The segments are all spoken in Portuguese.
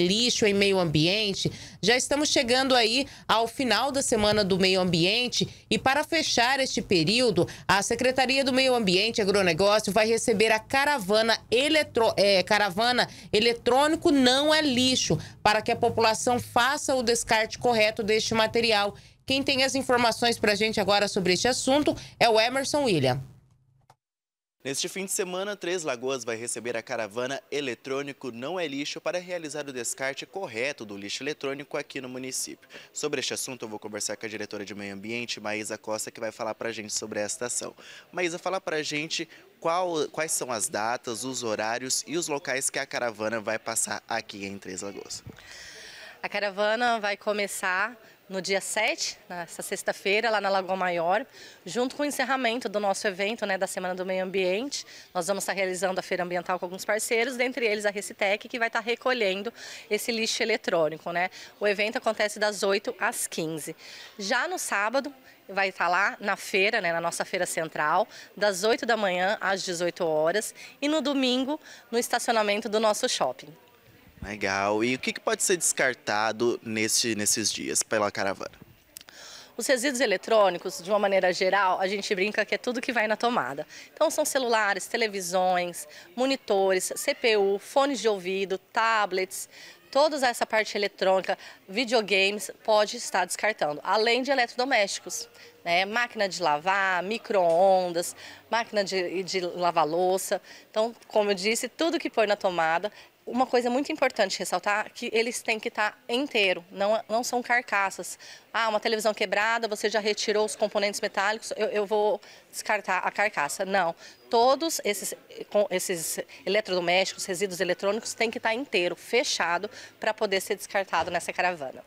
lixo em meio ambiente. Já estamos chegando aí ao final da semana do meio ambiente e para fechar este período, a Secretaria do Meio Ambiente e Agronegócio vai receber a caravana, eletro, é, caravana eletrônico não é lixo, para que a população faça o descarte correto deste material. Quem tem as informações para a gente agora sobre este assunto é o Emerson William. Neste fim de semana, Três Lagoas vai receber a caravana Eletrônico Não é Lixo para realizar o descarte correto do lixo eletrônico aqui no município. Sobre este assunto, eu vou conversar com a diretora de Meio Ambiente, Maísa Costa, que vai falar para a gente sobre esta ação. Maísa, fala para a gente qual, quais são as datas, os horários e os locais que a caravana vai passar aqui em Três Lagoas. A caravana vai começar no dia 7, nessa sexta-feira, lá na Lagoa Maior, junto com o encerramento do nosso evento né, da Semana do Meio Ambiente. Nós vamos estar realizando a feira ambiental com alguns parceiros, dentre eles a Recitec, que vai estar recolhendo esse lixo eletrônico. Né? O evento acontece das 8 às 15. Já no sábado, vai estar lá na feira, né, na nossa feira central, das 8 da manhã às 18 horas, e no domingo, no estacionamento do nosso shopping. Legal. E o que, pode ser descartado nesse, nesses dias pela caravana? Os resíduos eletrônicos, de uma maneira geral, a gente brinca que é tudo que vai na tomada. Então são celulares, televisões, monitores, CPU, fones de ouvido, tablets, toda essa parte eletrônica, videogames, pode estar descartando, além de eletrodomésticos. Né, máquina de lavar, micro-ondas, máquina de, de lavar louça. Então, como eu disse, tudo que põe na tomada uma coisa muito importante ressaltar que eles têm que estar inteiro, não, não são carcaças. Ah, uma televisão quebrada, você já retirou os componentes metálicos, eu, eu vou descartar a carcaça. Não, todos esses, esses eletrodomésticos, resíduos eletrônicos, tem que estar tá inteiro, fechado, para poder ser descartado nessa caravana.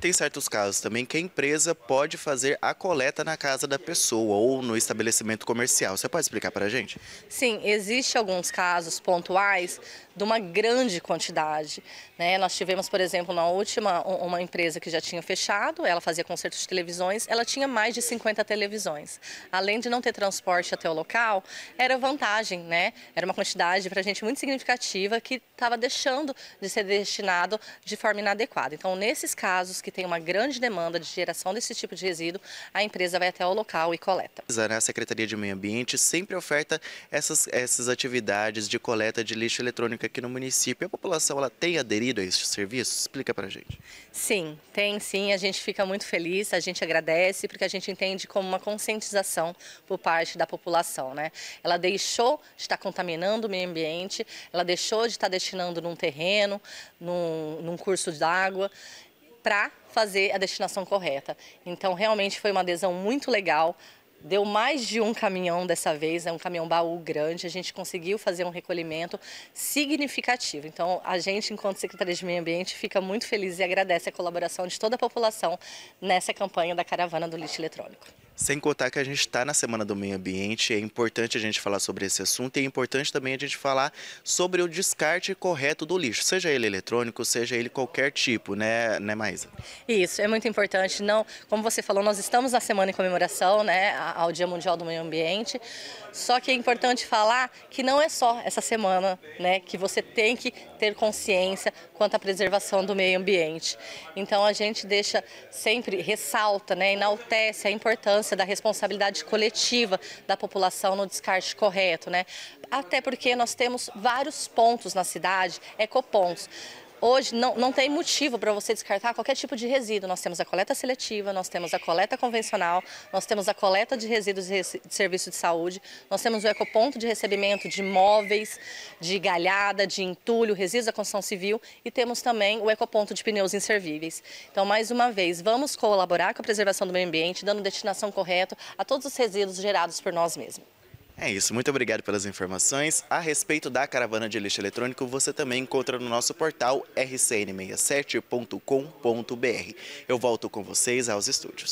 Tem certos casos também que a empresa pode fazer a coleta na casa da pessoa ou no estabelecimento comercial. Você pode explicar para a gente? Sim, existe alguns casos pontuais de uma grande quantidade. Né? Nós tivemos, por exemplo, na última, uma empresa que já tinha fechado, ela fazia consertos de televisões, ela tinha mais de 50 televisões. Além de não ter transporte até o local, era vantagem, né? Era uma quantidade para a gente muito significativa que estava deixando de ser destinado de forma inadequada. Então, nesses casos que que tem uma grande demanda de geração desse tipo de resíduo, a empresa vai até o local e coleta. Né? A Secretaria de Meio Ambiente sempre oferta essas, essas atividades de coleta de lixo eletrônico aqui no município. A população ela tem aderido a este serviço? Explica para a gente. Sim, tem sim. A gente fica muito feliz, a gente agradece, porque a gente entende como uma conscientização por parte da população. Né? Ela deixou de estar contaminando o meio ambiente, ela deixou de estar destinando num terreno, num, num curso d'água para fazer a destinação correta. Então, realmente foi uma adesão muito legal. Deu mais de um caminhão dessa vez, é um caminhão baú grande. A gente conseguiu fazer um recolhimento significativo. Então, a gente, enquanto Secretaria de Meio Ambiente, fica muito feliz e agradece a colaboração de toda a população nessa campanha da caravana do lixo eletrônico. Sem contar que a gente está na Semana do Meio Ambiente, é importante a gente falar sobre esse assunto e é importante também a gente falar sobre o descarte correto do lixo, seja ele eletrônico, seja ele qualquer tipo, né, né Maísa? Isso, é muito importante. Não, como você falou, nós estamos na semana em comemoração né, ao Dia Mundial do Meio Ambiente, só que é importante falar que não é só essa semana né, que você tem que ter consciência quanto à preservação do meio ambiente. Então a gente deixa sempre, ressalta, né, enaltece a importância da responsabilidade coletiva da população no descarte correto, né? Até porque nós temos vários pontos na cidade, ecopontos. Hoje não, não tem motivo para você descartar qualquer tipo de resíduo. Nós temos a coleta seletiva, nós temos a coleta convencional, nós temos a coleta de resíduos de, de serviço de saúde, nós temos o ecoponto de recebimento de móveis, de galhada, de entulho, resíduos da construção civil e temos também o ecoponto de pneus inservíveis. Então, mais uma vez, vamos colaborar com a preservação do meio ambiente, dando destinação correta a todos os resíduos gerados por nós mesmos. É isso, muito obrigado pelas informações. A respeito da caravana de lixo eletrônico, você também encontra no nosso portal rcn67.com.br. Eu volto com vocês aos estúdios.